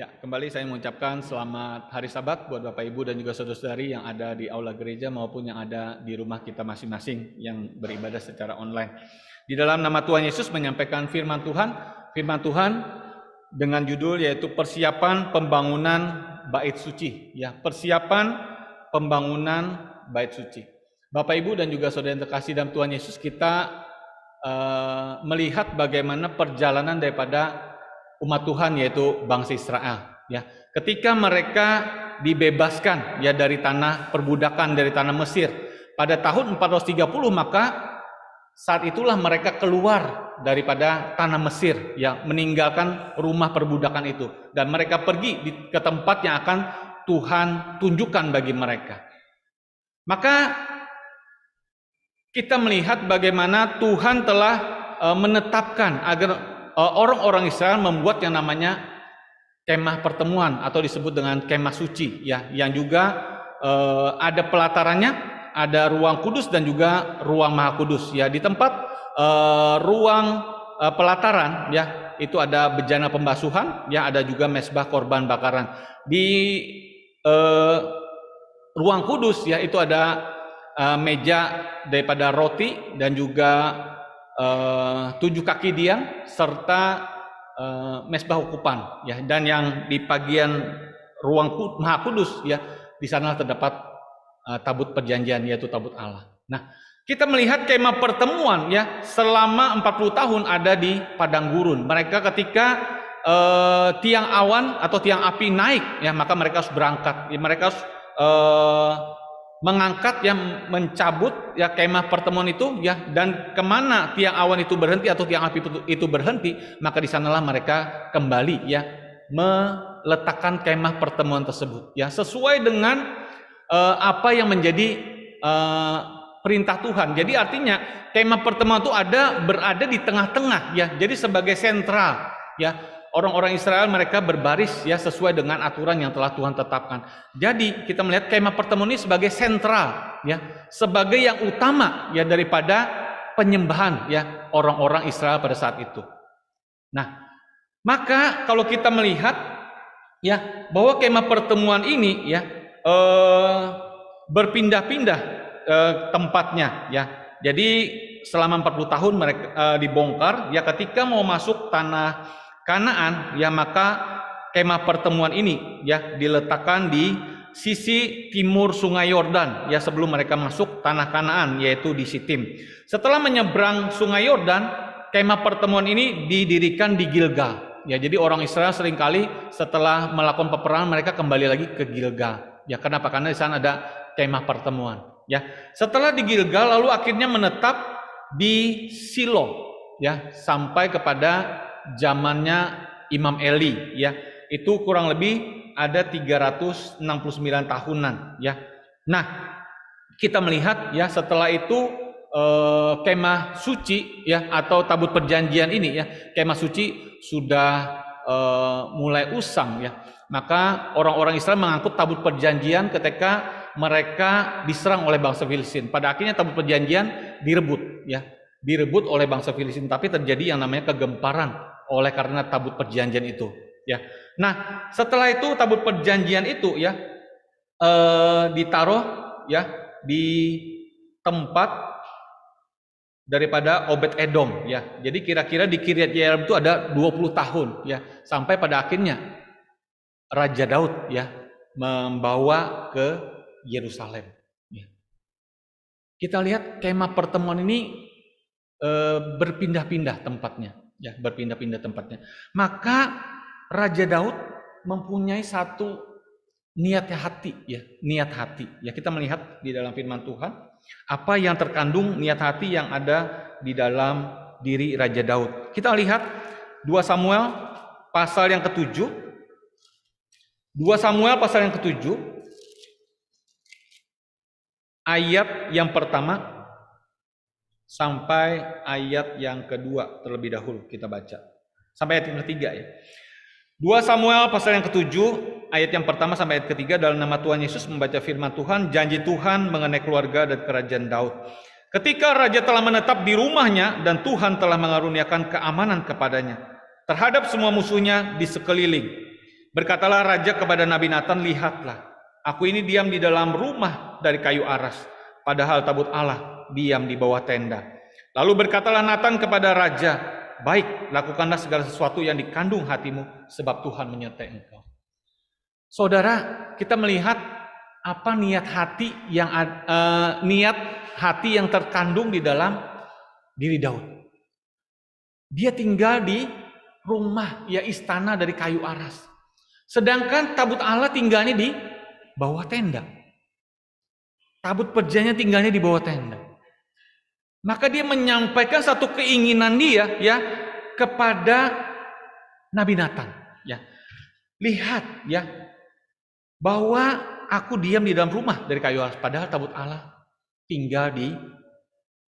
Ya, kembali saya mengucapkan selamat hari Sabat buat Bapak Ibu dan juga saudara-saudari yang ada di aula gereja maupun yang ada di rumah kita masing-masing yang beribadah secara online. Di dalam nama Tuhan Yesus menyampaikan firman Tuhan, firman Tuhan dengan judul yaitu persiapan pembangunan bait suci, ya, persiapan pembangunan bait suci. Bapak Ibu dan juga saudara yang terkasih dalam Tuhan Yesus kita uh, melihat bagaimana perjalanan daripada umat Tuhan yaitu bangsa Israel ya. Ketika mereka dibebaskan ya dari tanah perbudakan dari tanah Mesir pada tahun 430 maka saat itulah mereka keluar daripada tanah Mesir ya meninggalkan rumah perbudakan itu dan mereka pergi di, ke tempat yang akan Tuhan tunjukkan bagi mereka. Maka kita melihat bagaimana Tuhan telah e, menetapkan agar Eh, orang-orang Israel membuat yang namanya kemah pertemuan atau disebut dengan kemah suci ya yang juga eh, ada pelatarannya ada ruang kudus dan juga ruang maha kudus ya di tempat eh, ruang pelataran ya itu ada bejana pembasuhan ya ada juga mesbah korban bakaran di ruang kudus ya itu ada meja daripada roti dan juga uh, tujuh kaki dia serta uh, mesbah ukupan ya dan yang di bagian ruang maha kudus ya di sana terdapat uh, tabut perjanjian yaitu tabut Allah. Nah, kita melihat kema pertemuan ya selama 40 tahun ada di padang gurun. Mereka ketika eh, tiang awan atau tiang api naik ya maka mereka harus berangkat. Ya, mereka harus eh, mengangkat yang mencabut ya kemah pertemuan itu ya dan kemana tiang awan itu berhenti atau tiang api itu berhenti maka di sanalah mereka kembali ya meletakkan kemah pertemuan tersebut ya sesuai dengan uh, apa yang menjadi uh, perintah Tuhan jadi artinya kemah pertemuan itu ada berada di tengah-tengah ya jadi sebagai sentral ya orang-orang Israel mereka berbaris ya sesuai dengan aturan yang telah Tuhan tetapkan. Jadi kita melihat kemah pertemuan ini sebagai sentral ya, sebagai yang utama ya daripada penyembahan ya orang-orang Israel pada saat itu. Nah, maka kalau kita melihat ya bahwa kemah pertemuan ini ya eh, berpindah-pindah eh, tempatnya ya. Jadi selama 40 tahun mereka eh, dibongkar ya ketika mau masuk tanah Kanaan ya maka kemah pertemuan ini ya diletakkan di sisi timur Sungai Yordan ya sebelum mereka masuk tanah Kanaan yaitu di Sitim. Setelah menyeberang Sungai Yordan, kemah pertemuan ini didirikan di Gilgal. Ya, jadi orang Israel seringkali setelah melakukan peperangan mereka kembali lagi ke Gilgal. Ya, kenapa? Karena di sana ada kemah pertemuan. Ya, setelah di Gilgal lalu akhirnya menetap di Silo ya sampai kepada zamannya Imam Eli ya. Itu kurang lebih ada 369 tahunan ya. Nah, kita melihat ya setelah itu eh, kemah suci ya atau tabut perjanjian ini ya, kemah suci sudah eh, mulai usang ya. Maka orang-orang Islam mengangkut tabut perjanjian ketika mereka diserang oleh bangsa Filistin. Pada akhirnya tabut perjanjian direbut ya, direbut oleh bangsa Filistin tapi terjadi yang namanya kegemparan oleh karena tabut perjanjian itu ya. Nah, setelah itu tabut perjanjian itu ya eh, ditaruh ya di tempat daripada obet Edom ya. Jadi kira-kira di Kiryat Yearim itu ada 20 tahun ya sampai pada akhirnya Raja Daud ya membawa ke Yerusalem. Ya. Kita lihat kemah pertemuan ini eh, berpindah-pindah tempatnya ya berpindah-pindah tempatnya. Maka Raja Daud mempunyai satu niat hati ya, niat hati. Ya kita melihat di dalam firman Tuhan apa yang terkandung niat hati yang ada di dalam diri Raja Daud. Kita lihat 2 Samuel pasal yang ketujuh. 2 Samuel pasal yang ketujuh ayat yang pertama sampai ayat yang kedua terlebih dahulu kita baca. Sampai ayat yang ketiga ya. 2 Samuel pasal yang ketujuh, ayat yang pertama sampai ayat ketiga dalam nama Tuhan Yesus membaca firman Tuhan, janji Tuhan mengenai keluarga dan kerajaan Daud. Ketika raja telah menetap di rumahnya dan Tuhan telah mengaruniakan keamanan kepadanya terhadap semua musuhnya di sekeliling. Berkatalah raja kepada Nabi Nathan, lihatlah, aku ini diam di dalam rumah dari kayu aras, padahal tabut Allah diam di bawah tenda. Lalu berkatalah Nathan kepada raja, "Baik, lakukanlah segala sesuatu yang dikandung hatimu sebab Tuhan menyertai engkau." Saudara, kita melihat apa niat hati yang eh, niat hati yang terkandung di dalam diri Daud. Dia tinggal di rumah ya istana dari kayu aras. Sedangkan tabut Allah tinggalnya di bawah tenda. Tabut perjanjian tinggalnya di bawah tenda. Maka dia menyampaikan satu keinginan dia ya kepada Nabi Nathan ya. Lihat ya bahwa aku diam di dalam rumah dari kayu alas padahal tabut Allah tinggal di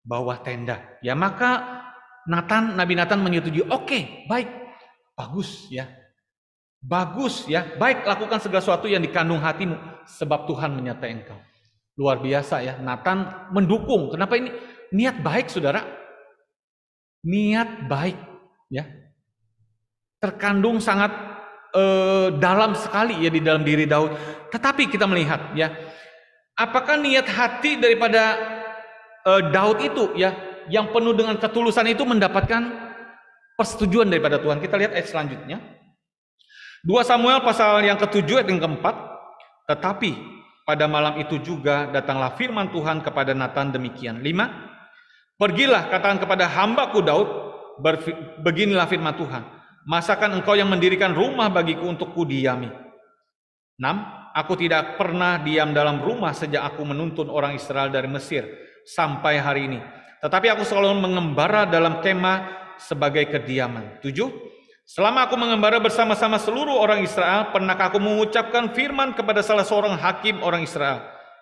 bawah tenda. Ya maka Nathan Nabi Nathan menyetujui, oke, okay, baik. Bagus ya. Bagus ya. Baik lakukan segala sesuatu yang dikandung hatimu sebab Tuhan menyertai engkau. Luar biasa ya. Nathan mendukung. Kenapa ini? niat baik saudara, niat baik ya terkandung sangat eh, dalam sekali ya di dalam diri Daud. Tetapi kita melihat ya, apakah niat hati daripada eh, Daud itu ya yang penuh dengan ketulusan itu mendapatkan persetujuan daripada Tuhan. Kita lihat ayat selanjutnya. 2 Samuel pasal yang ketujuh ayat yang keempat. Tetapi pada malam itu juga datanglah firman Tuhan kepada Nathan demikian. 5. Pergilah, katakan kepada hambaku Daud, beginilah firman Tuhan. Masakan engkau yang mendirikan rumah bagiku untuk ku diami. 6. Aku tidak pernah diam dalam rumah sejak aku menuntun orang Israel dari Mesir sampai hari ini. Tetapi aku selalu mengembara dalam tema sebagai kediaman. 7. Selama aku mengembara bersama-sama seluruh orang Israel, pernah aku mengucapkan firman kepada salah seorang hakim orang Israel,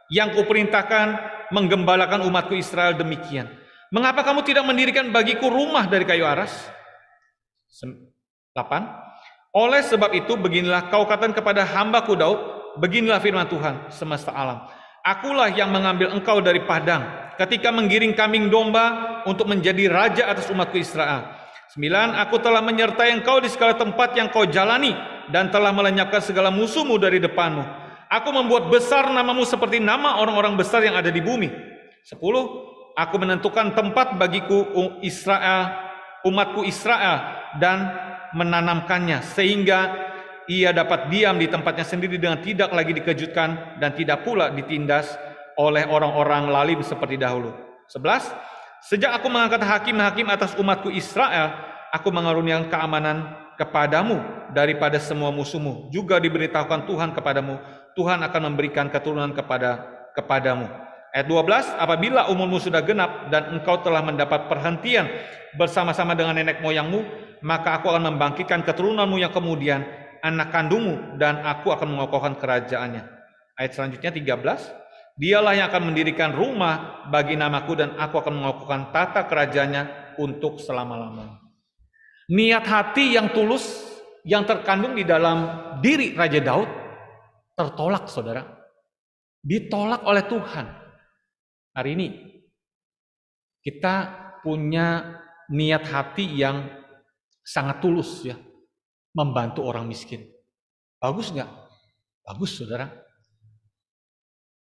yang kuperintahkan menggembalakan umatku Israel demikian. Mengapa kamu tidak mendirikan bagiku rumah dari kayu aras? 8. Oleh sebab itu beginilah kau katakan kepada hambaku Daud, beginilah firman Tuhan semesta alam. Akulah yang mengambil engkau dari padang ketika menggiring kambing domba untuk menjadi raja atas umatku Israel. 9. Aku telah menyertai engkau di segala tempat yang kau jalani dan telah melenyapkan segala musuhmu dari depanmu. Aku membuat besar namamu seperti nama orang-orang besar yang ada di bumi. 10 aku menentukan tempat bagiku Israel, umatku Israel dan menanamkannya sehingga ia dapat diam di tempatnya sendiri dengan tidak lagi dikejutkan dan tidak pula ditindas oleh orang-orang lalim seperti dahulu. 11. Sejak aku mengangkat hakim-hakim atas umatku Israel, aku mengaruniakan keamanan kepadamu daripada semua musuhmu. Juga diberitahukan Tuhan kepadamu, Tuhan akan memberikan keturunan kepada kepadamu. Ayat 12, apabila umurmu sudah genap dan engkau telah mendapat perhentian bersama-sama dengan nenek moyangmu, maka aku akan membangkitkan keturunanmu yang kemudian anak kandungmu dan aku akan mengokohkan kerajaannya. Ayat selanjutnya 13, dialah yang akan mendirikan rumah bagi namaku dan aku akan mengokohkan tata kerajaannya untuk selama-lamanya. Niat hati yang tulus yang terkandung di dalam diri Raja Daud tertolak saudara. Ditolak oleh Tuhan hari ini. Kita punya niat hati yang sangat tulus ya, membantu orang miskin. Bagus nggak? Bagus saudara.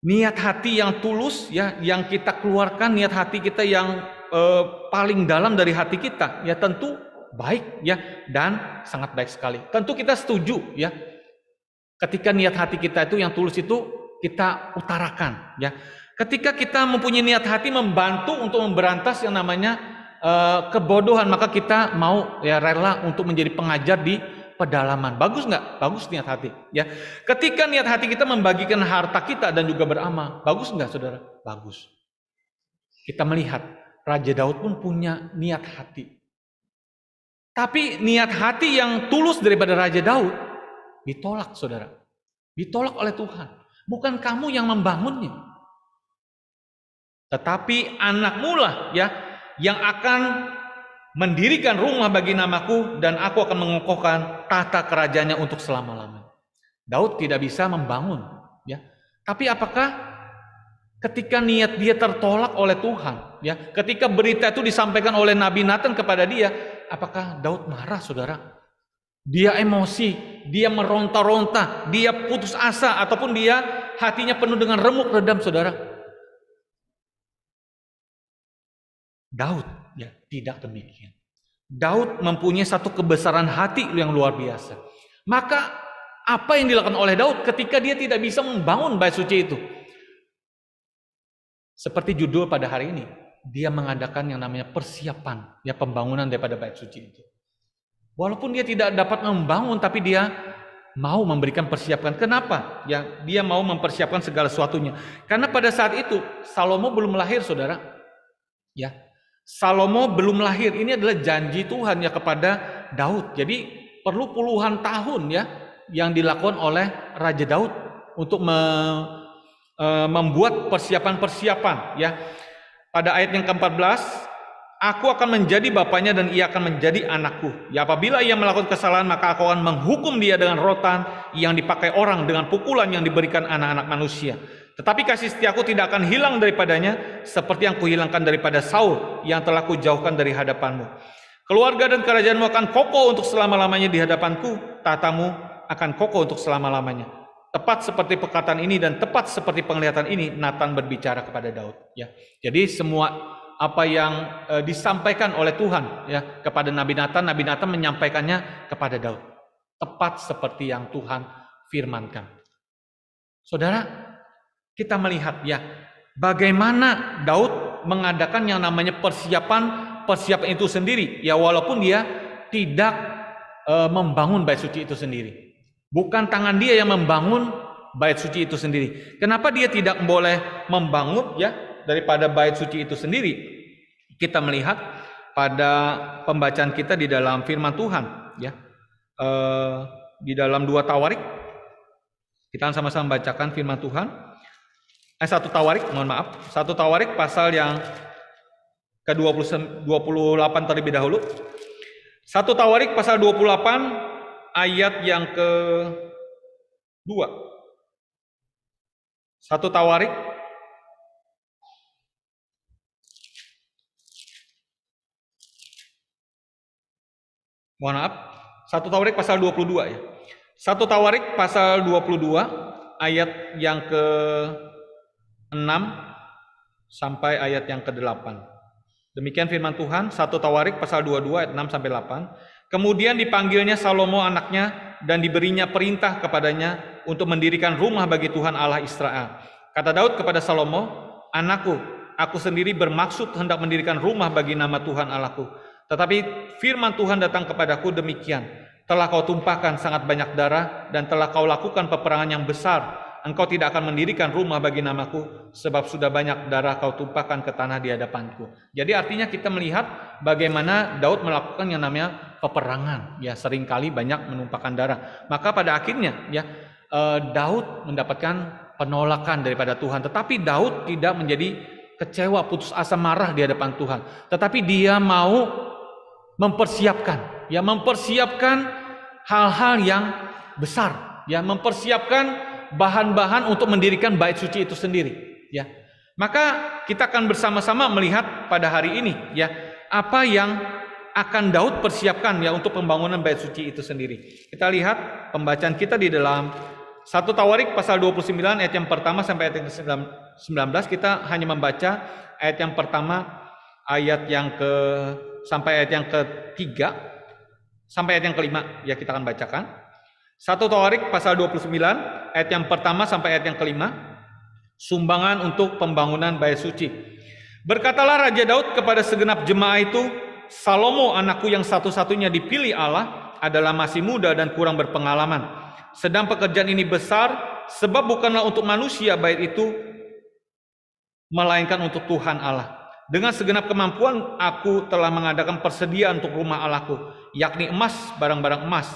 Niat hati yang tulus ya, yang kita keluarkan niat hati kita yang eh, paling dalam dari hati kita ya tentu baik ya dan sangat baik sekali. Tentu kita setuju ya. Ketika niat hati kita itu yang tulus itu kita utarakan ya Ketika kita mempunyai niat hati membantu untuk memberantas yang namanya uh, kebodohan, maka kita mau ya rela untuk menjadi pengajar di pedalaman. Bagus nggak? Bagus niat hati. Ya, ketika niat hati kita membagikan harta kita dan juga beramal, bagus nggak, saudara? Bagus. Kita melihat Raja Daud pun punya niat hati. Tapi niat hati yang tulus daripada Raja Daud ditolak, saudara. Ditolak oleh Tuhan. Bukan kamu yang membangunnya tetapi anakmu lah ya yang akan mendirikan rumah bagi namaku dan aku akan mengukuhkan tata kerajaannya untuk selama-lamanya. Daud tidak bisa membangun ya. Tapi apakah ketika niat dia tertolak oleh Tuhan ya, ketika berita itu disampaikan oleh Nabi Nathan kepada dia, apakah Daud marah Saudara? Dia emosi, dia meronta-ronta, dia putus asa ataupun dia hatinya penuh dengan remuk redam Saudara. Daud ya tidak demikian. Daud mempunyai satu kebesaran hati yang luar biasa. Maka apa yang dilakukan oleh Daud ketika dia tidak bisa membangun bait suci itu? Seperti judul pada hari ini, dia mengadakan yang namanya persiapan, ya pembangunan daripada bait suci itu. Walaupun dia tidak dapat membangun, tapi dia mau memberikan persiapan. Kenapa? Ya, dia mau mempersiapkan segala sesuatunya. Karena pada saat itu Salomo belum lahir, saudara. Ya, Salomo belum lahir. Ini adalah janji Tuhan ya kepada Daud. Jadi perlu puluhan tahun ya yang dilakukan oleh Raja Daud untuk me, e, membuat persiapan-persiapan ya. Pada ayat yang ke-14, Aku akan menjadi bapaknya dan ia akan menjadi anakku. Ya apabila ia melakukan kesalahan maka aku akan menghukum dia dengan rotan yang dipakai orang dengan pukulan yang diberikan anak-anak manusia. Tetapi kasih setiaku tidak akan hilang daripadanya seperti yang kuhilangkan daripada Saul yang telah kujauhkan dari hadapanmu. Keluarga dan kerajaanmu akan kokoh untuk selama-lamanya di hadapanku, tatamu akan kokoh untuk selama-lamanya. Tepat seperti perkataan ini dan tepat seperti penglihatan ini Nathan berbicara kepada Daud, ya. Jadi semua apa yang e, disampaikan oleh Tuhan ya kepada Nabi Nathan, Nabi Nathan menyampaikannya kepada Daud. Tepat seperti yang Tuhan firmankan. Saudara, kita melihat ya, bagaimana Daud mengadakan yang namanya persiapan persiapan itu sendiri ya walaupun dia tidak e, membangun bait suci itu sendiri. Bukan tangan dia yang membangun bait suci itu sendiri. Kenapa dia tidak boleh membangun ya daripada bait suci itu sendiri? Kita melihat pada pembacaan kita di dalam firman Tuhan ya. E, di dalam dua tawarik kita sama-sama bacakan firman Tuhan eh satu tawarik, mohon maaf, satu tawarik pasal yang ke-28 terlebih dahulu. Satu tawarik pasal 28 ayat yang ke 2. Satu tawarik Mohon maaf, satu Tawarik pasal 22 ya. Satu Tawarik pasal 22 ayat yang ke 6 sampai ayat yang ke-8. Demikian firman Tuhan, 1 Tawarik pasal 22 ayat 6 sampai 8. Kemudian dipanggilnya Salomo anaknya dan diberinya perintah kepadanya untuk mendirikan rumah bagi Tuhan Allah Israel. Kata Daud kepada Salomo, "Anakku, aku sendiri bermaksud hendak mendirikan rumah bagi nama Tuhan Allahku. Tetapi firman Tuhan datang kepadaku demikian, telah kau tumpahkan sangat banyak darah dan telah kau lakukan peperangan yang besar engkau tidak akan mendirikan rumah bagi namaku, sebab sudah banyak darah kau tumpahkan ke tanah di hadapanku. Jadi artinya kita melihat bagaimana Daud melakukan yang namanya peperangan, ya seringkali banyak menumpahkan darah. Maka pada akhirnya ya eh, Daud mendapatkan penolakan daripada Tuhan, tetapi Daud tidak menjadi kecewa, putus asa, marah di hadapan Tuhan. Tetapi dia mau mempersiapkan, ya mempersiapkan hal-hal yang besar, ya mempersiapkan bahan-bahan untuk mendirikan bait suci itu sendiri, ya. Maka kita akan bersama-sama melihat pada hari ini, ya, apa yang akan Daud persiapkan ya untuk pembangunan bait suci itu sendiri. Kita lihat pembacaan kita di dalam satu Tawarik pasal 29 ayat yang pertama sampai ayat yang ke-19 kita hanya membaca ayat yang pertama ayat yang ke sampai ayat yang ketiga sampai ayat yang kelima ya kita akan bacakan. Satu Torik pasal 29 ayat yang pertama sampai ayat yang kelima. Sumbangan untuk pembangunan bait suci. Berkatalah Raja Daud kepada segenap jemaah itu, Salomo anakku yang satu-satunya dipilih Allah adalah masih muda dan kurang berpengalaman. Sedang pekerjaan ini besar, sebab bukanlah untuk manusia bait itu, melainkan untuk Tuhan Allah. Dengan segenap kemampuan, aku telah mengadakan persediaan untuk rumah Allahku, yakni emas, barang-barang emas,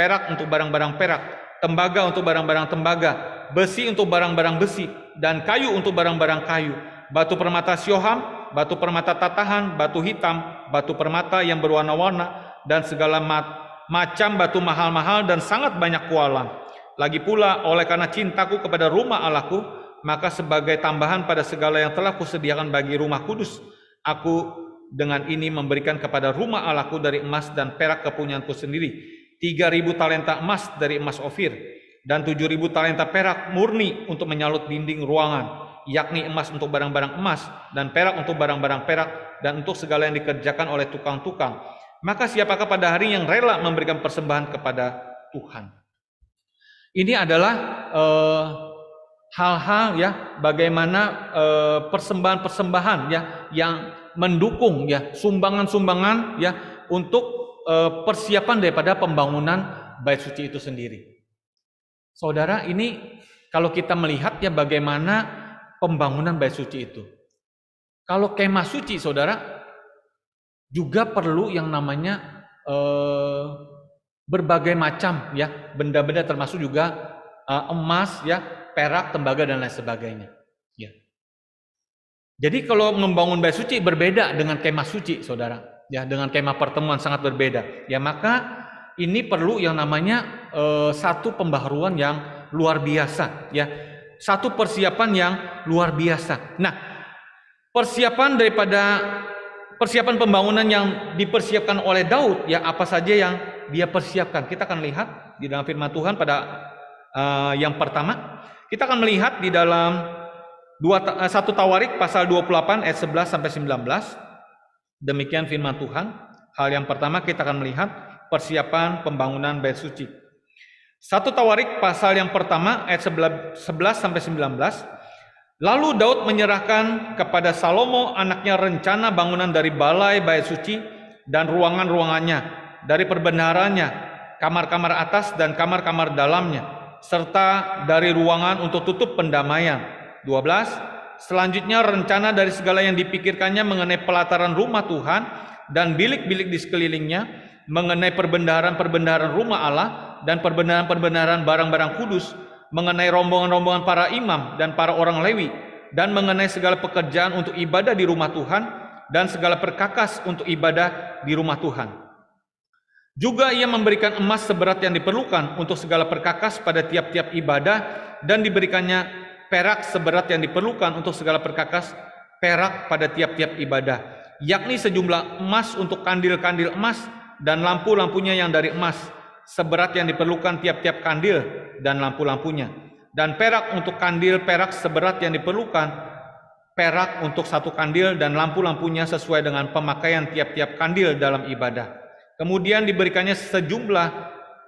perak untuk barang-barang perak, tembaga untuk barang-barang tembaga, besi untuk barang-barang besi, dan kayu untuk barang-barang kayu, batu permata sioham, batu permata tatahan, batu hitam, batu permata yang berwarna-warna, dan segala mat, macam batu mahal-mahal dan sangat banyak kualam. Lagi pula, oleh karena cintaku kepada rumah Allahku, maka sebagai tambahan pada segala yang telah kusediakan bagi rumah kudus, aku dengan ini memberikan kepada rumah Allahku dari emas dan perak kepunyaanku sendiri, 3.000 talenta emas dari emas Ofir, dan 7.000 talenta perak murni untuk menyalut dinding ruangan, yakni emas untuk barang-barang emas dan perak untuk barang-barang perak dan untuk segala yang dikerjakan oleh tukang-tukang. Maka siapakah pada hari yang rela memberikan persembahan kepada Tuhan? Ini adalah eh, hal-hal uh, ya bagaimana eh, persembahan-persembahan uh, ya yang mendukung ya sumbangan-sumbangan ya untuk Eh, persiapan daripada pembangunan bait suci itu sendiri. Saudara, ini kalau kita melihat ya bagaimana pembangunan bait suci itu. Kalau kemah suci, saudara, juga perlu yang namanya eh, berbagai macam ya benda-benda termasuk juga eh, emas ya perak tembaga dan lain sebagainya ya jadi kalau membangun bait suci berbeda dengan kemah suci saudara ya dengan kema pertemuan sangat berbeda. Ya maka ini perlu yang namanya e, satu pembaharuan yang luar biasa ya. Satu persiapan yang luar biasa. Nah, persiapan daripada persiapan pembangunan yang dipersiapkan oleh Daud ya apa saja yang dia persiapkan. Kita akan lihat di dalam firman Tuhan pada uh, yang pertama. Kita akan melihat di dalam dua eh, satu Tawarik pasal 28 ayat 11 sampai 19. Demikian firman Tuhan. Hal yang pertama kita akan melihat persiapan pembangunan bait suci. Satu Tawarik pasal yang pertama ayat 11 sampai 19. Lalu Daud menyerahkan kepada Salomo anaknya rencana bangunan dari balai bait suci dan ruangan-ruangannya, dari perbenarannya, kamar-kamar atas dan kamar-kamar dalamnya, serta dari ruangan untuk tutup pendamaian. 12 Selanjutnya rencana dari segala yang dipikirkannya mengenai pelataran rumah Tuhan dan bilik-bilik di sekelilingnya, mengenai perbendaharaan-perbendaharaan rumah Allah dan perbendaharaan-perbendaharaan barang-barang kudus, mengenai rombongan-rombongan para imam dan para orang Lewi, dan mengenai segala pekerjaan untuk ibadah di rumah Tuhan dan segala perkakas untuk ibadah di rumah Tuhan. Juga ia memberikan emas seberat yang diperlukan untuk segala perkakas pada tiap-tiap ibadah dan diberikannya perak seberat yang diperlukan untuk segala perkakas perak pada tiap-tiap ibadah, yakni sejumlah emas untuk kandil-kandil emas dan lampu-lampunya yang dari emas, seberat yang diperlukan tiap-tiap kandil dan lampu-lampunya, dan perak untuk kandil perak seberat yang diperlukan perak untuk satu kandil dan lampu-lampunya sesuai dengan pemakaian tiap-tiap kandil dalam ibadah. Kemudian diberikannya sejumlah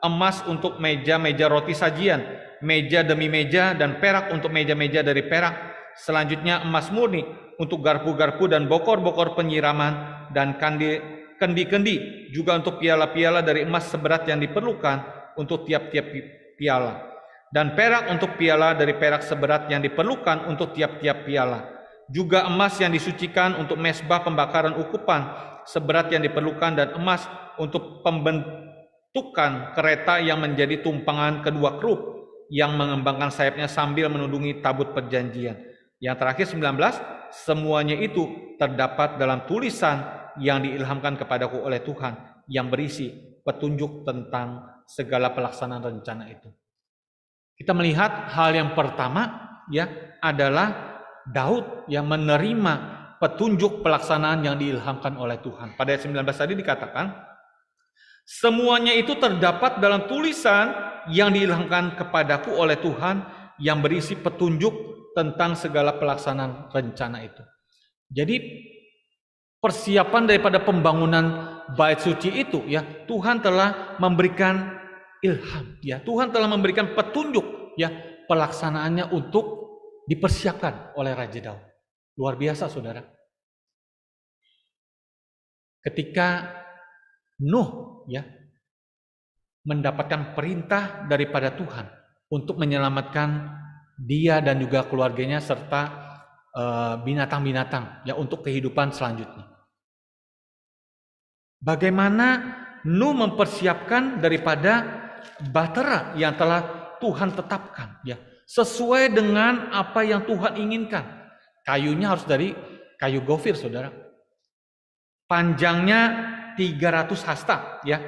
emas untuk meja-meja roti sajian meja demi meja dan perak untuk meja-meja dari perak. Selanjutnya emas murni untuk garpu-garpu dan bokor-bokor penyiraman dan kendi-kendi juga untuk piala-piala dari emas seberat yang diperlukan untuk tiap-tiap piala dan perak untuk piala dari perak seberat yang diperlukan untuk tiap-tiap piala. Juga emas yang disucikan untuk mesbah pembakaran ukupan seberat yang diperlukan dan emas untuk pembentukan kereta yang menjadi tumpangan kedua kerup yang mengembangkan sayapnya sambil menudungi tabut perjanjian. Yang terakhir 19, semuanya itu terdapat dalam tulisan yang diilhamkan kepadaku oleh Tuhan yang berisi petunjuk tentang segala pelaksanaan rencana itu. Kita melihat hal yang pertama ya adalah Daud yang menerima petunjuk pelaksanaan yang diilhamkan oleh Tuhan. Pada ayat 19 tadi dikatakan, Semuanya itu terdapat dalam tulisan yang dihilangkan kepadaku oleh Tuhan yang berisi petunjuk tentang segala pelaksanaan rencana itu. Jadi persiapan daripada pembangunan bait suci itu ya Tuhan telah memberikan ilham ya Tuhan telah memberikan petunjuk ya pelaksanaannya untuk dipersiapkan oleh Raja Daud. Luar biasa saudara. Ketika Nuh ya mendapatkan perintah daripada Tuhan untuk menyelamatkan dia dan juga keluarganya serta eh, binatang-binatang ya untuk kehidupan selanjutnya. Bagaimana Nu mempersiapkan daripada batera yang telah Tuhan tetapkan ya sesuai dengan apa yang Tuhan inginkan. Kayunya harus dari kayu gofir, Saudara. Panjangnya 300 hasta ya.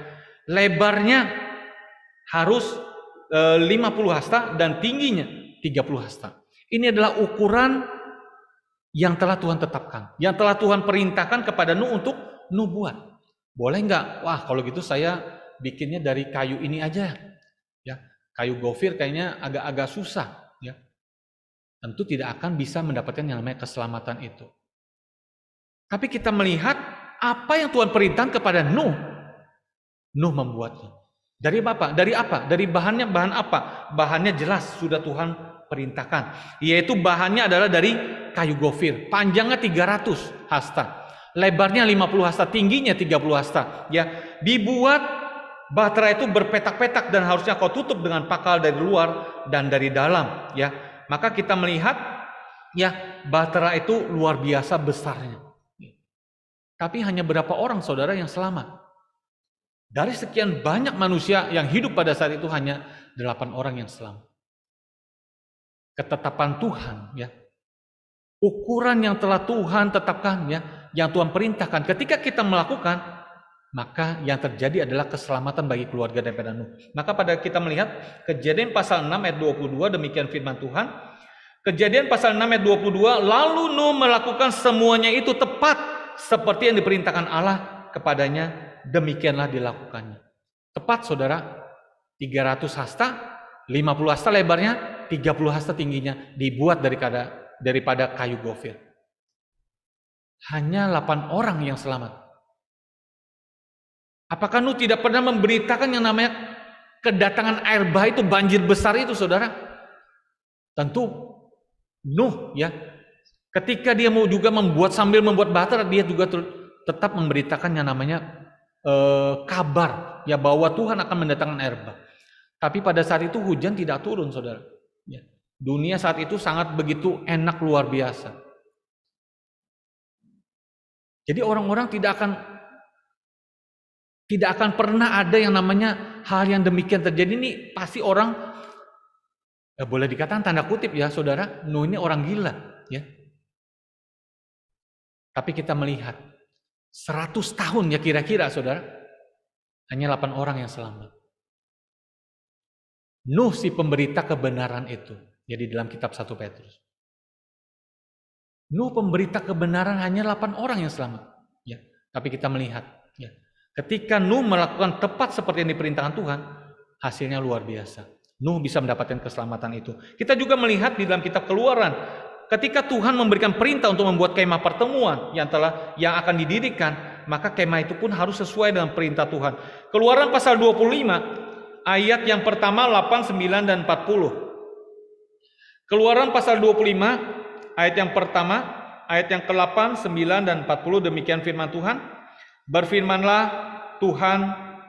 Lebarnya harus e, eh, 50 hasta dan tingginya 30 hasta. Ini adalah ukuran yang telah Tuhan tetapkan, yang telah Tuhan perintahkan kepada Nuh untuk buat. Boleh nggak? Wah, kalau gitu saya bikinnya dari kayu ini aja. Ya, kayu gofir kayaknya agak-agak susah, ya. Tentu tidak akan bisa mendapatkan yang namanya keselamatan itu. Tapi kita melihat apa yang Tuhan perintahkan kepada Nuh? Nuh membuatnya. Dari apa? Dari apa? Dari bahannya bahan apa? Bahannya jelas sudah Tuhan perintahkan. Yaitu bahannya adalah dari kayu gofir. Panjangnya 300 hasta. Lebarnya 50 hasta. Tingginya 30 hasta. Ya, Dibuat bahtera itu berpetak-petak dan harusnya kau tutup dengan pakal dari luar dan dari dalam. Ya, Maka kita melihat ya bahtera itu luar biasa besarnya. Tapi hanya berapa orang saudara yang selamat? Dari sekian banyak manusia yang hidup pada saat itu hanya delapan orang yang selamat. Ketetapan Tuhan ya. Ukuran yang telah Tuhan tetapkan ya, yang Tuhan perintahkan. Ketika kita melakukan, maka yang terjadi adalah keselamatan bagi keluarga pada Nuh. Maka pada kita melihat kejadian pasal 6 ayat 22 demikian firman Tuhan. Kejadian pasal 6 ayat 22 lalu Nuh melakukan semuanya itu tepat seperti yang diperintahkan Allah kepadanya, demikianlah dilakukannya. Tepat saudara, 300 hasta, 50 hasta lebarnya, 30 hasta tingginya dibuat daripada, daripada kayu gofir. Hanya 8 orang yang selamat. Apakah Nuh tidak pernah memberitakan yang namanya kedatangan air bah itu banjir besar itu saudara? Tentu Nuh ya Ketika dia mau juga membuat sambil membuat bater, dia juga tetap memberitakan yang namanya eh, kabar ya bahwa Tuhan akan mendatangkan air bah. Tapi pada saat itu hujan tidak turun, saudara. Ya. Dunia saat itu sangat begitu enak luar biasa. Jadi orang-orang tidak akan tidak akan pernah ada yang namanya hal yang demikian terjadi ini pasti orang ya boleh dikatakan tanda kutip ya saudara, no ini orang gila ya tapi kita melihat 100 tahun ya kira-kira saudara, hanya 8 orang yang selamat. Nuh si pemberita kebenaran itu. Jadi ya dalam kitab 1 Petrus. Nuh pemberita kebenaran hanya 8 orang yang selamat. Ya, tapi kita melihat ya, ketika Nuh melakukan tepat seperti yang diperintahkan Tuhan, hasilnya luar biasa. Nuh bisa mendapatkan keselamatan itu. Kita juga melihat di dalam kitab Keluaran Ketika Tuhan memberikan perintah untuk membuat kemah pertemuan yang telah yang akan didirikan, maka kemah itu pun harus sesuai dengan perintah Tuhan. Keluaran pasal 25 ayat yang pertama 8, 9 dan 40. Keluaran pasal 25 ayat yang pertama, ayat yang ke-8, 9 dan 40 demikian firman Tuhan. Berfirmanlah Tuhan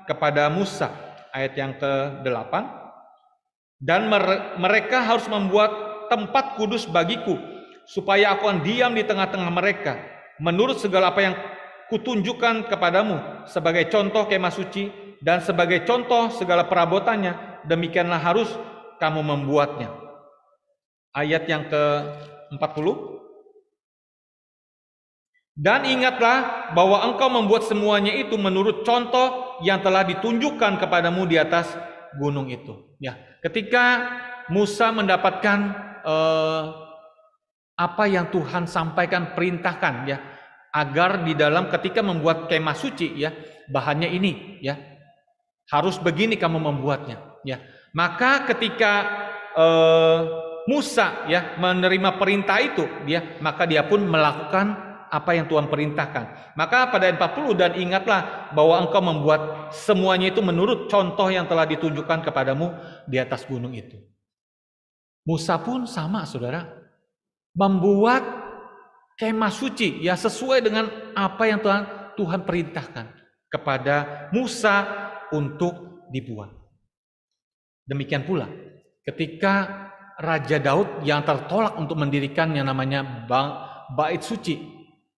kepada Musa ayat yang ke-8 dan mereka harus membuat tempat kudus bagiku, supaya aku diam di tengah-tengah mereka, menurut segala apa yang kutunjukkan kepadamu sebagai contoh kemah suci dan sebagai contoh segala perabotannya, demikianlah harus kamu membuatnya. Ayat yang ke-40. Dan ingatlah bahwa engkau membuat semuanya itu menurut contoh yang telah ditunjukkan kepadamu di atas gunung itu. Ya, ketika Musa mendapatkan eh, apa yang Tuhan sampaikan perintahkan ya agar di dalam ketika membuat kemah suci ya bahannya ini ya harus begini kamu membuatnya ya maka ketika eh, Musa ya menerima perintah itu dia ya, maka dia pun melakukan apa yang Tuhan perintahkan maka pada 40 dan ingatlah bahwa engkau membuat semuanya itu menurut contoh yang telah ditunjukkan kepadamu di atas gunung itu Musa pun sama saudara. Membuat kemah suci ya sesuai dengan apa yang Tuhan Tuhan perintahkan kepada Musa untuk dibuat. Demikian pula ketika Raja Daud yang tertolak untuk mendirikan yang namanya bait suci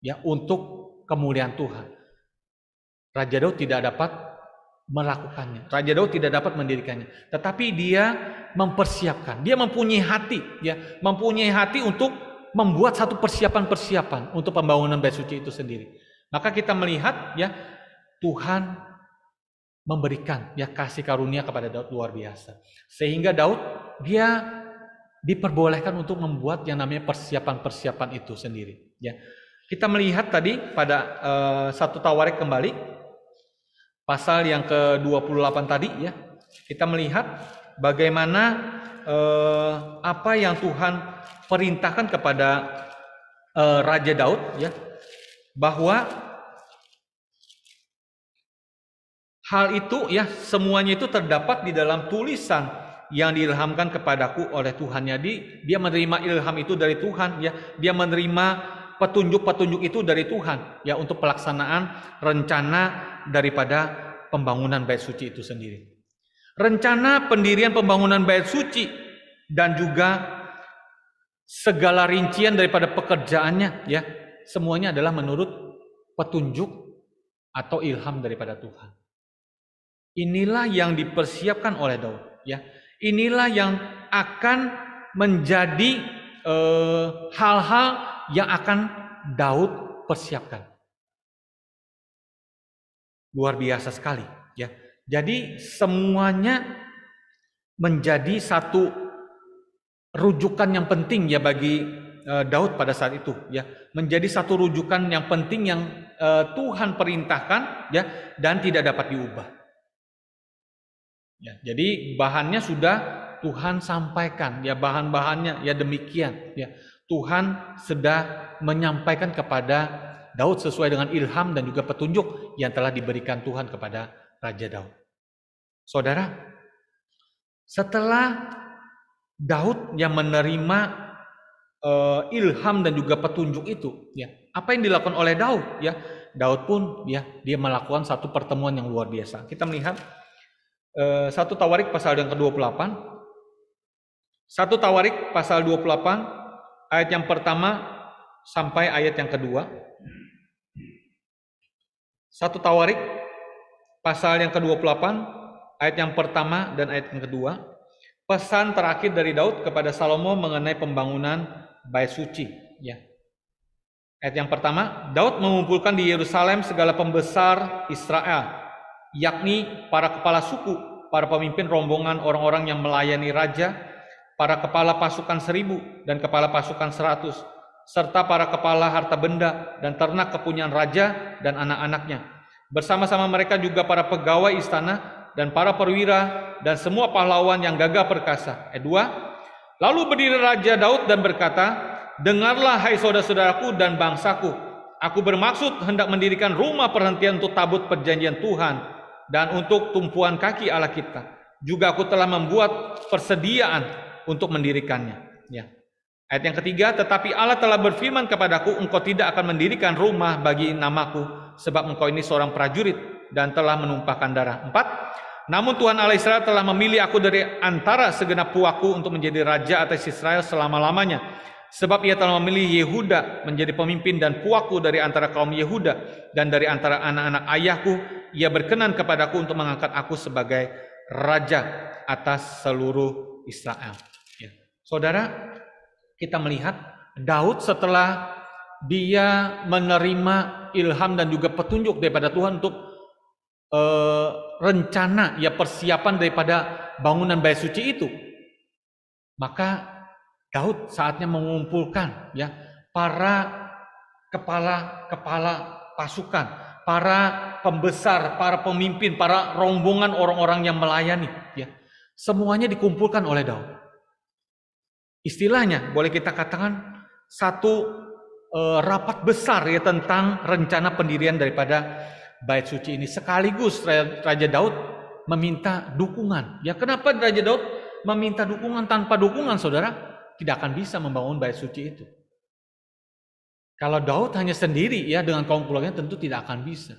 ya untuk kemuliaan Tuhan. Raja Daud tidak dapat melakukannya. Raja Daud tidak dapat mendirikannya, tetapi dia mempersiapkan. Dia mempunyai hati, ya, mempunyai hati untuk membuat satu persiapan-persiapan untuk pembangunan bait suci itu sendiri. Maka kita melihat ya Tuhan memberikan ya kasih karunia kepada Daud luar biasa. Sehingga Daud dia diperbolehkan untuk membuat yang namanya persiapan-persiapan itu sendiri ya. Kita melihat tadi pada uh, satu tawarik kembali pasal yang ke-28 tadi ya. Kita melihat bagaimana eh, apa yang Tuhan perintahkan kepada eh, Raja Daud ya bahwa hal itu ya semuanya itu terdapat di dalam tulisan yang diilhamkan kepadaku oleh Tuhan. Jadi dia menerima ilham itu dari Tuhan ya. Dia menerima petunjuk-petunjuk itu dari Tuhan ya untuk pelaksanaan rencana daripada pembangunan bait suci itu sendiri. Rencana pendirian pembangunan bait suci dan juga segala rincian daripada pekerjaannya ya semuanya adalah menurut petunjuk atau ilham daripada Tuhan. Inilah yang dipersiapkan oleh Daud ya. Inilah yang akan menjadi eh, hal-hal e, yang akan Daud persiapkan. Luar biasa sekali, ya. Jadi semuanya menjadi satu rujukan yang penting ya bagi eh, Daud pada saat itu ya menjadi satu rujukan yang penting yang eh, Tuhan perintahkan ya dan tidak dapat diubah. Ya, jadi bahannya sudah Tuhan sampaikan ya bahan-bahannya ya demikian ya Tuhan sedang menyampaikan kepada Daud sesuai dengan ilham dan juga petunjuk yang telah diberikan Tuhan kepada Raja Daud. Saudara, setelah Daud yang menerima eh, ilham dan juga petunjuk itu, ya, apa yang dilakukan oleh Daud? Ya, Daud pun ya dia melakukan satu pertemuan yang luar biasa. Kita melihat eh, satu Tawarik pasal yang ke-28. Satu Tawarik pasal 28 ayat yang pertama sampai ayat yang kedua. Satu Tawarik pasal yang ke-28 ayat yang pertama dan ayat yang kedua. Pesan terakhir dari Daud kepada Salomo mengenai pembangunan bait suci, ya. Ayat yang pertama, Daud mengumpulkan di Yerusalem segala pembesar Israel, yakni para kepala suku, para pemimpin rombongan orang-orang yang melayani raja para kepala pasukan seribu dan kepala pasukan seratus, serta para kepala harta benda dan ternak kepunyaan raja dan anak-anaknya. Bersama-sama mereka juga para pegawai istana dan para perwira dan semua pahlawan yang gagah perkasa. Eh, Ayat 2. Lalu berdiri Raja Daud dan berkata, Dengarlah hai saudara-saudaraku dan bangsaku, aku bermaksud hendak mendirikan rumah perhentian untuk tabut perjanjian Tuhan dan untuk tumpuan kaki Allah kita. Juga aku telah membuat persediaan untuk mendirikannya. Ya. Ayat yang ketiga, tetapi Allah telah berfirman kepadaku, engkau tidak akan mendirikan rumah bagi namaku, sebab engkau ini seorang prajurit dan telah menumpahkan darah. Empat, namun Tuhan Allah Israel telah memilih aku dari antara segenap puaku untuk menjadi raja atas Israel selama-lamanya. Sebab ia telah memilih Yehuda menjadi pemimpin dan puaku dari antara kaum Yehuda dan dari antara anak-anak ayahku. Ia berkenan kepadaku untuk mengangkat aku sebagai raja atas seluruh Israel. Saudara, kita melihat Daud setelah dia menerima ilham dan juga petunjuk daripada Tuhan untuk e, rencana ya persiapan daripada bangunan bait suci itu. Maka Daud saatnya mengumpulkan ya para kepala-kepala pasukan, para pembesar, para pemimpin, para rombongan orang-orang yang melayani ya. Semuanya dikumpulkan oleh Daud istilahnya boleh kita katakan satu e, rapat besar ya tentang rencana pendirian daripada bait suci ini sekaligus Raja Daud meminta dukungan. Ya kenapa Raja Daud meminta dukungan tanpa dukungan Saudara tidak akan bisa membangun bait suci itu. Kalau Daud hanya sendiri ya dengan kaum keluarganya tentu tidak akan bisa.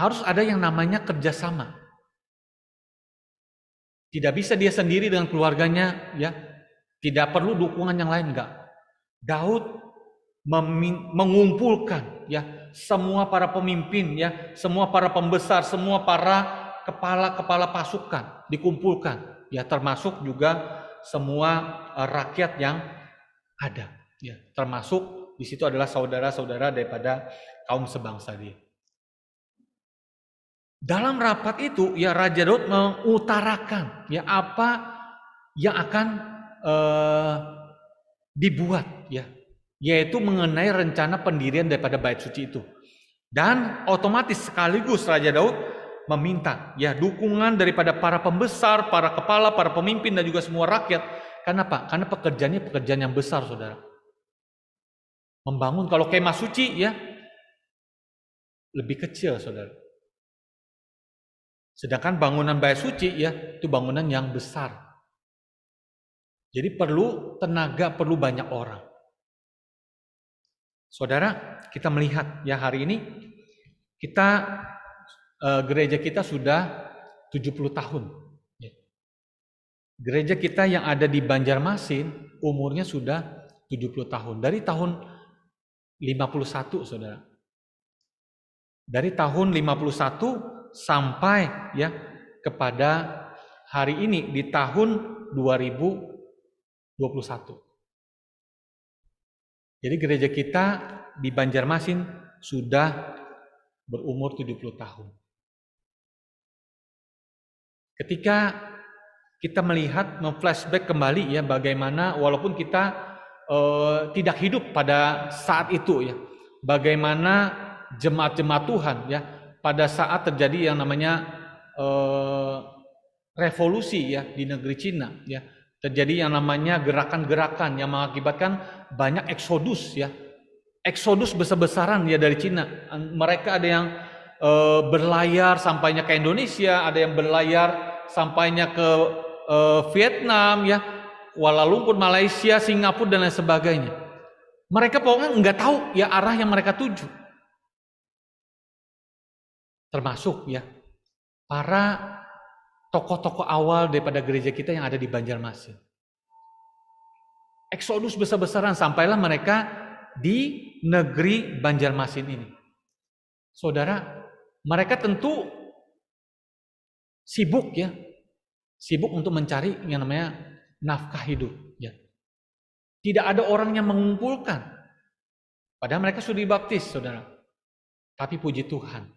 Harus ada yang namanya kerjasama. Tidak bisa dia sendiri dengan keluarganya, ya. Tidak perlu dukungan yang lain, enggak. Daud mengumpulkan ya semua para pemimpin ya, semua para pembesar, semua para kepala-kepala pasukan dikumpulkan ya termasuk juga semua uh, rakyat yang ada ya termasuk di situ adalah saudara-saudara daripada kaum sebangsa dia. Dalam rapat itu ya Raja Daud mengutarakan ya apa yang akan uh, dibuat ya yaitu mengenai rencana pendirian daripada bait suci itu. Dan otomatis sekaligus Raja Daud meminta ya dukungan daripada para pembesar, para kepala, para pemimpin dan juga semua rakyat. Kenapa? Karena pekerjaannya pekerjaan yang besar, Saudara. Membangun kalau kemah suci ya lebih kecil, Saudara. Sedangkan bangunan bait suci ya, itu bangunan yang besar. Jadi perlu tenaga, perlu banyak orang. Saudara, kita melihat ya hari ini kita eh, gereja kita sudah 70 tahun. Ya. Gereja kita yang ada di Banjarmasin umurnya sudah 70 tahun. Dari tahun 51, Saudara. Dari tahun 51 sampai ya kepada hari ini di tahun 2021. Jadi gereja kita di Banjarmasin sudah berumur 70 tahun. Ketika kita melihat memflashback kembali ya bagaimana walaupun kita e, tidak hidup pada saat itu ya, bagaimana jemaat-jemaat Tuhan ya pada saat terjadi yang namanya eh, revolusi ya di negeri Cina ya terjadi yang namanya gerakan-gerakan yang mengakibatkan banyak eksodus ya eksodus besar-besaran ya dari Cina mereka ada yang eh, berlayar sampainya ke Indonesia ada yang berlayar sampainya ke eh, Vietnam ya Kuala Lumpur Malaysia Singapura dan lain sebagainya mereka pokoknya nggak tahu ya arah yang mereka tuju termasuk ya para tokoh-tokoh awal daripada gereja kita yang ada di Banjarmasin. Eksodus besar-besaran sampailah mereka di negeri Banjarmasin ini. Saudara, mereka tentu sibuk ya, sibuk untuk mencari yang namanya nafkah hidup. Ya. Tidak ada orang yang mengumpulkan. Padahal mereka sudah dibaptis, saudara. Tapi puji Tuhan,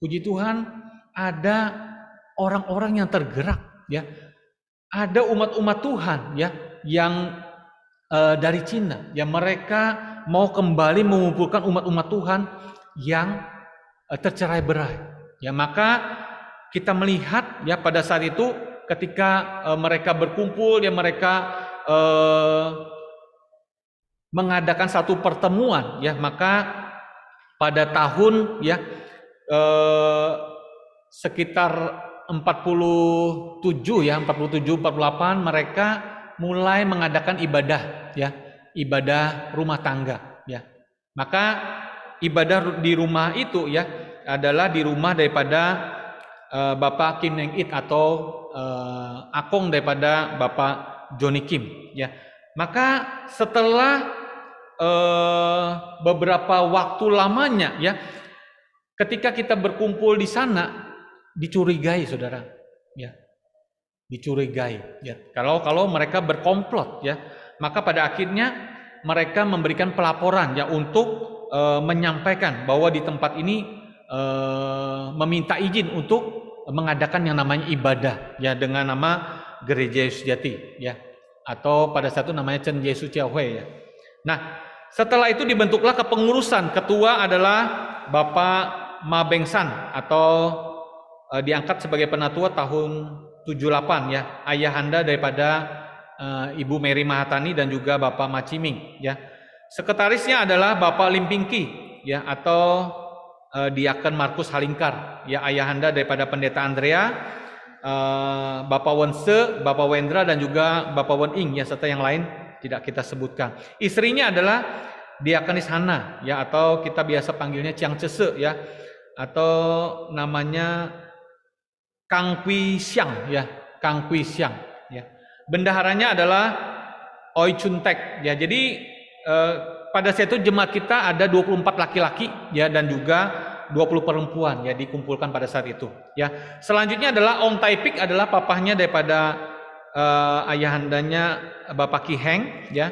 Puji Tuhan ada orang-orang yang tergerak ya. Ada umat-umat Tuhan ya yang e, dari Cina yang mereka mau kembali mengumpulkan umat-umat Tuhan yang e, tercerai berai. Ya maka kita melihat ya pada saat itu ketika e, mereka berkumpul ya mereka e, mengadakan satu pertemuan ya maka pada tahun ya eh, sekitar 47 ya 47 48 mereka mulai mengadakan ibadah ya ibadah rumah tangga ya maka ibadah di rumah itu ya adalah di rumah daripada uh, Bapak Kim Neng It atau uh, eh, akong daripada Bapak Joni Kim ya maka setelah uh, beberapa waktu lamanya ya Ketika kita berkumpul di sana, dicurigai saudara, ya, dicurigai. Ya. Kalau kalau mereka berkomplot, ya, maka pada akhirnya mereka memberikan pelaporan ya untuk e, menyampaikan bahwa di tempat ini e, meminta izin untuk mengadakan yang namanya ibadah ya dengan nama gereja Yesus Jati ya atau pada satu namanya Chen Yesus Chiaohui ya. Nah, setelah itu dibentuklah kepengurusan. Ketua adalah Bapak Mabengsan atau uh, diangkat sebagai penatua tahun 78 ya, ayahanda daripada uh, Ibu Mary Mahatani dan juga Bapak Maciming ya. Sekretarisnya adalah Bapak Limpingki ya atau uh, Diaken Markus Halingkar ya ayahanda daripada Pendeta Andrea Uh, Bapak Wense, Bapak Wendra dan juga Bapak Wen Ing ya serta yang lain tidak kita sebutkan. Istrinya adalah Diakonis Hana ya atau kita biasa panggilnya Ciang Cese ya atau namanya Kang Kui Xiang ya, Kang Kui Xiang ya. Bendaharanya adalah Oi Chun Tek ya. Jadi eh, pada saat itu jemaat kita ada 24 laki-laki ya dan juga 20 perempuan ya dikumpulkan pada saat itu ya. Selanjutnya adalah Ong tai pik adalah papahnya daripada eh, ayahandanya Bapak Ki Heng ya.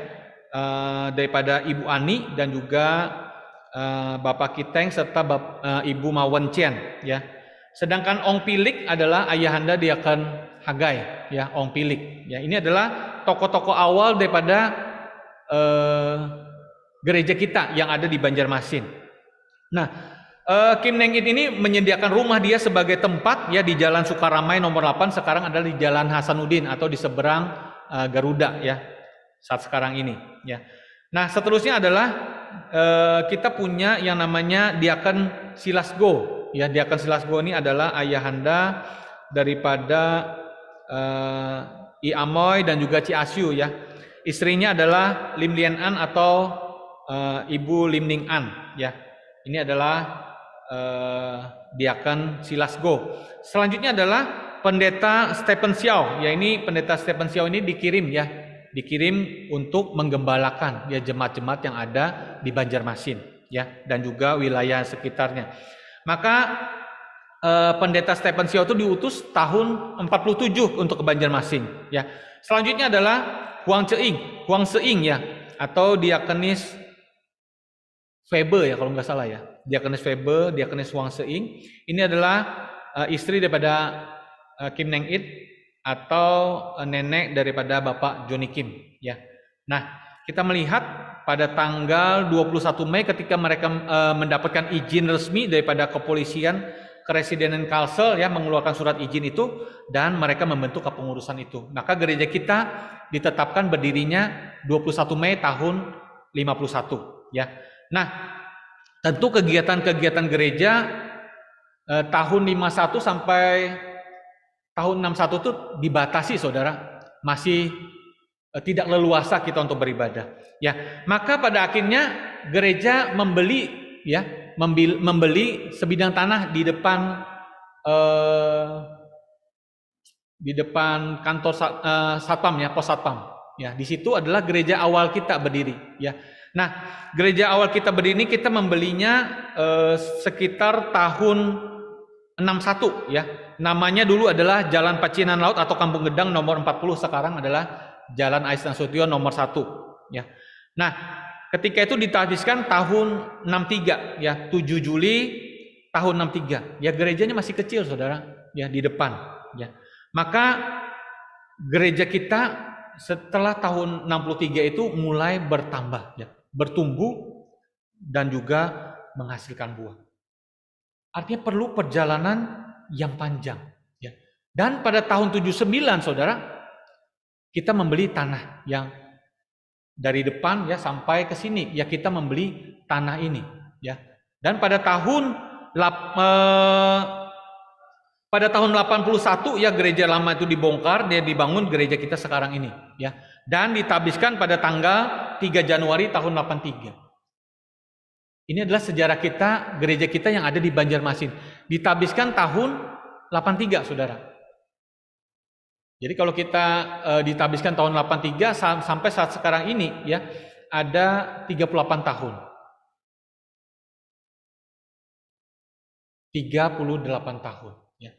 Eh, daripada Ibu Ani dan juga Eh, bapak Kiteng serta Bap, uh, Ibu Mawen Chen ya. Sedangkan Ong Pilik adalah ayahanda Diaken Hagai ya, Ong Pilik ya. Ini adalah tokoh-tokoh awal daripada uh, gereja kita yang ada di Banjarmasin. Nah, Uh, Kim Nengit ini menyediakan rumah dia sebagai tempat ya di Jalan Sukaramai nomor 8 sekarang adalah di Jalan Hasanuddin atau di seberang uh, Garuda ya saat sekarang ini ya. Nah, seterusnya adalah uh, kita punya yang namanya Diaken Silasgo. Ya, Diaken Silasgo ini adalah ayahanda daripada uh, eh, I Amoy dan juga Ci Asyu ya. Istrinya adalah Lim Lian An atau uh, Ibu Lim Ning An ya. Ini adalah uh, Diaken Silasgo. Selanjutnya adalah Pendeta Stephen Xiao. Ya, ini Pendeta Stephen Xiao ini dikirim ya dikirim untuk menggembalakan ya jemaat-jemaat yang ada di Banjarmasin ya dan juga wilayah sekitarnya. Maka eh, pendeta Stephen Sio itu diutus tahun 47 untuk ke Banjarmasin ya. Selanjutnya adalah Huang Ceing, Huang Seing ya atau diakenis Febe ya kalau nggak salah ya. diakenis Febe, diakenis Huang Seing. Ini adalah eh, istri daripada eh, Kim Neng It atau eh, nenek daripada Bapak Joni Kim ya. Nah, kita melihat pada tanggal 21 Mei ketika mereka e, mendapatkan izin resmi daripada kepolisian keresidenan Kalsel ya mengeluarkan surat izin itu dan mereka membentuk kepengurusan itu. Maka gereja kita ditetapkan berdirinya 21 Mei tahun 51 ya. Nah, tentu kegiatan-kegiatan gereja eh, tahun 51 sampai tahun 61 itu dibatasi saudara, masih eh, tidak leluasa kita untuk beribadah. Ya, maka pada akhirnya gereja membeli ya, membeli, sebidang tanah di depan eh, di depan kantor eh, satpam ya, pos satpam. Ya, di situ adalah gereja awal kita berdiri, ya. Nah, gereja awal kita berdiri ini kita membelinya eh, sekitar tahun 61 ya. Namanya dulu adalah Jalan Pacinan Laut atau Kampung Gedang nomor 40 sekarang adalah Jalan Ais Nasution nomor 1 ya. Nah, ketika itu ditahbiskan tahun 63 ya, 7 Juli tahun 63. Ya gerejanya masih kecil Saudara ya di depan ya. Maka gereja kita setelah tahun 63 itu mulai bertambah ya, bertumbuh dan juga menghasilkan buah. Artinya perlu perjalanan yang panjang. Ya. Dan pada tahun 79 saudara, kita membeli tanah yang dari depan ya sampai ke sini ya kita membeli tanah ini ya dan pada tahun eh, pada tahun 81 ya gereja lama itu dibongkar dia dibangun gereja kita sekarang ini ya dan ditabiskan pada tanggal 3 Januari tahun 83 ini adalah sejarah kita, gereja kita yang ada di Banjarmasin. Ditabiskan tahun 83, saudara. Jadi kalau kita e, ditabiskan tahun 83 sampai saat sekarang ini, ya ada 38 tahun. 38 tahun. Ya.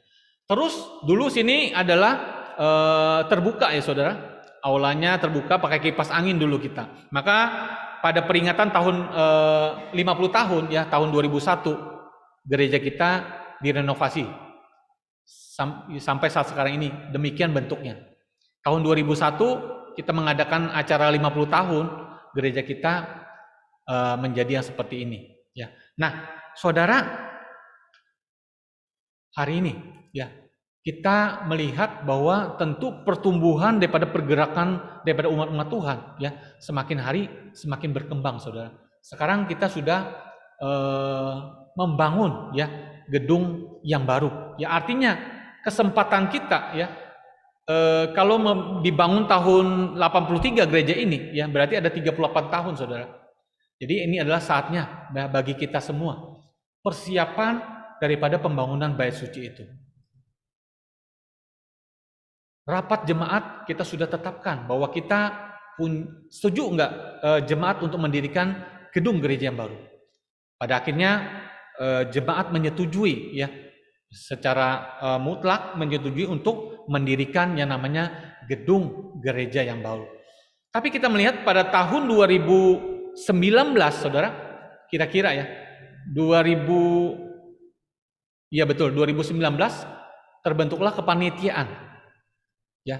Terus dulu sini adalah e, terbuka ya saudara, aulanya terbuka pakai kipas angin dulu kita. Maka pada peringatan tahun e, eh, 50 tahun ya tahun 2001 gereja kita direnovasi Sam, sampai saat sekarang ini demikian bentuknya. Tahun 2001 kita mengadakan acara 50 tahun gereja kita e, menjadi yang seperti ini ya. Nah, Saudara hari ini ya kita melihat bahwa tentu pertumbuhan daripada pergerakan daripada umat-umat Tuhan ya semakin hari semakin berkembang saudara. Sekarang kita sudah eh, membangun ya gedung yang baru. Ya artinya kesempatan kita ya eh, kalau dibangun tahun 83 gereja ini ya berarti ada 38 tahun saudara. Jadi ini adalah saatnya ya, bagi kita semua persiapan daripada pembangunan bait suci itu rapat jemaat kita sudah tetapkan bahwa kita pun, setuju enggak eh, jemaat untuk mendirikan gedung gereja yang baru. Pada akhirnya eh, jemaat menyetujui ya secara eh, mutlak menyetujui untuk mendirikan yang namanya gedung gereja yang baru. Tapi kita melihat pada tahun 2019 Saudara, kira-kira ya 2000 ya betul 2019 terbentuklah kepanitiaan ya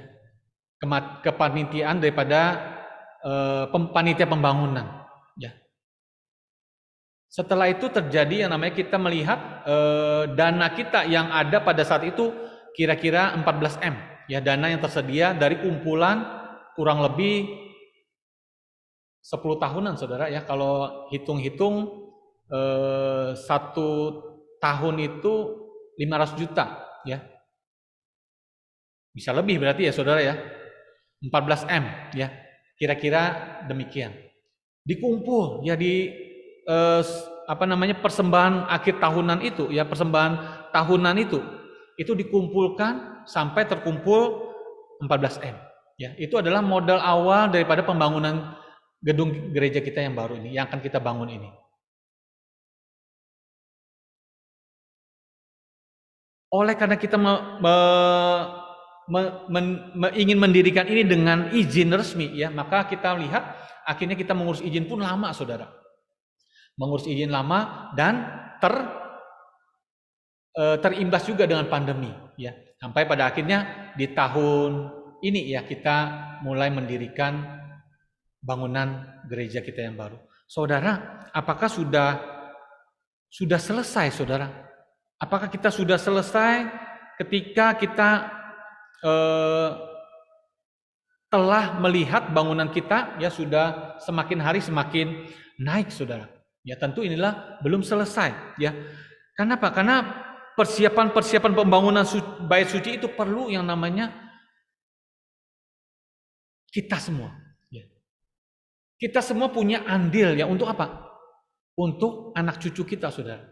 kepanitiaan daripada eh, panitia pembangunan ya setelah itu terjadi yang namanya kita melihat eh, dana kita yang ada pada saat itu kira-kira 14 m ya dana yang tersedia dari kumpulan kurang lebih 10 tahunan saudara ya kalau hitung-hitung eh, satu tahun itu 500 juta ya bisa lebih berarti ya saudara ya. 14M ya. Kira-kira demikian. Dikumpul ya di eh, apa namanya persembahan akhir tahunan itu ya persembahan tahunan itu itu dikumpulkan sampai terkumpul 14M ya itu adalah modal awal daripada pembangunan gedung gereja kita yang baru ini yang akan kita bangun ini oleh karena kita me, me, me, men, me, ingin mendirikan ini dengan izin resmi ya, maka kita lihat akhirnya kita mengurus izin pun lama Saudara. Mengurus izin lama dan ter e, terimbas juga dengan pandemi ya. Sampai pada akhirnya di tahun ini ya kita mulai mendirikan bangunan gereja kita yang baru. Saudara, apakah sudah sudah selesai Saudara? Apakah kita sudah selesai ketika kita eh, telah melihat bangunan kita ya sudah semakin hari semakin naik saudara. Ya tentu inilah belum selesai ya. Kenapa? Karena persiapan-persiapan pembangunan bait suci itu perlu yang namanya kita semua. Ya. Kita semua punya andil ya untuk apa? Untuk anak cucu kita saudara.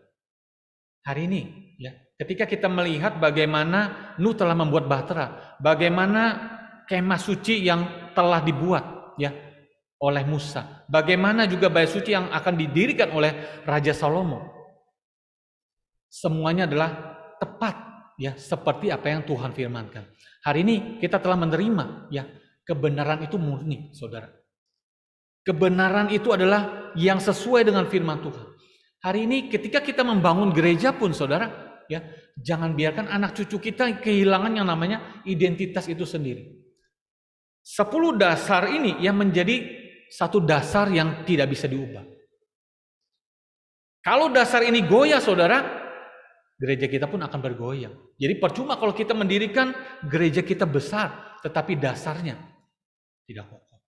Hari ini ya Ketika kita melihat bagaimana Nuh telah membuat bahtera, bagaimana kemah suci yang telah dibuat ya oleh Musa, bagaimana juga bait suci yang akan didirikan oleh Raja Salomo. Semuanya adalah tepat ya seperti apa yang Tuhan firmankan. Hari ini kita telah menerima ya kebenaran itu murni, Saudara. Kebenaran itu adalah yang sesuai dengan firman Tuhan. Hari ini ketika kita membangun gereja pun Saudara, ya jangan biarkan anak cucu kita kehilangan yang namanya identitas itu sendiri. Sepuluh dasar ini yang menjadi satu dasar yang tidak bisa diubah. Kalau dasar ini goyah saudara, gereja kita pun akan bergoyang. Jadi percuma kalau kita mendirikan gereja kita besar, tetapi dasarnya tidak kokoh.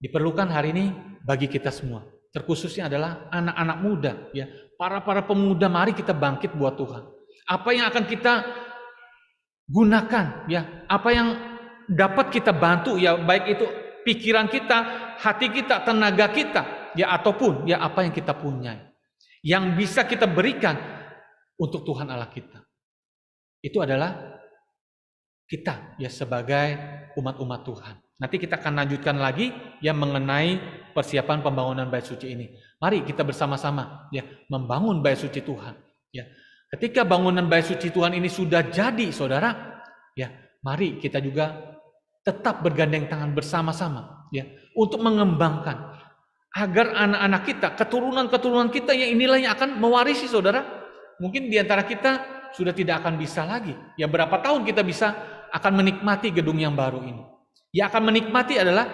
Diperlukan hari ini bagi kita semua, terkhususnya adalah anak-anak muda ya Para-para pemuda mari kita bangkit buat Tuhan. Apa yang akan kita gunakan ya, apa yang dapat kita bantu ya baik itu pikiran kita, hati kita, tenaga kita ya ataupun ya apa yang kita punya. Yang bisa kita berikan untuk Tuhan Allah kita. Itu adalah kita ya sebagai umat-umat Tuhan. Nanti kita akan lanjutkan lagi yang mengenai persiapan pembangunan bait suci ini. Mari kita bersama-sama ya membangun bait suci Tuhan. Ya. Ketika bangunan bait suci Tuhan ini sudah jadi, saudara, ya mari kita juga tetap bergandeng tangan bersama-sama ya untuk mengembangkan agar anak-anak kita, keturunan-keturunan kita yang inilah yang akan mewarisi saudara. Mungkin di antara kita sudah tidak akan bisa lagi. Ya berapa tahun kita bisa akan menikmati gedung yang baru ini. Yang akan menikmati adalah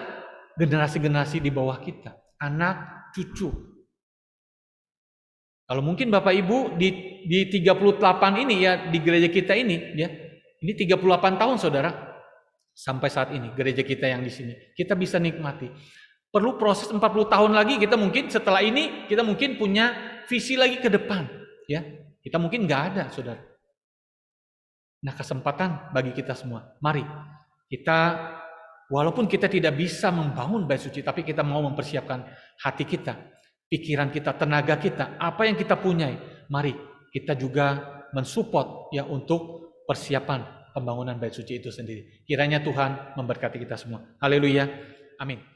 generasi-generasi di bawah kita, anak, cucu. Kalau mungkin Bapak Ibu di di 38 ini ya di gereja kita ini ya. Ini 38 tahun Saudara sampai saat ini gereja kita yang di sini. Kita bisa nikmati. Perlu proses 40 tahun lagi kita mungkin setelah ini kita mungkin punya visi lagi ke depan ya. Kita mungkin nggak ada Saudara. Nah, kesempatan bagi kita semua. Mari kita Walaupun kita tidak bisa membangun bait suci, tapi kita mau mempersiapkan hati kita, pikiran kita, tenaga kita, apa yang kita punya. Mari kita juga mensupport ya untuk persiapan pembangunan bait suci itu sendiri. Kiranya Tuhan memberkati kita semua. Haleluya. Amin.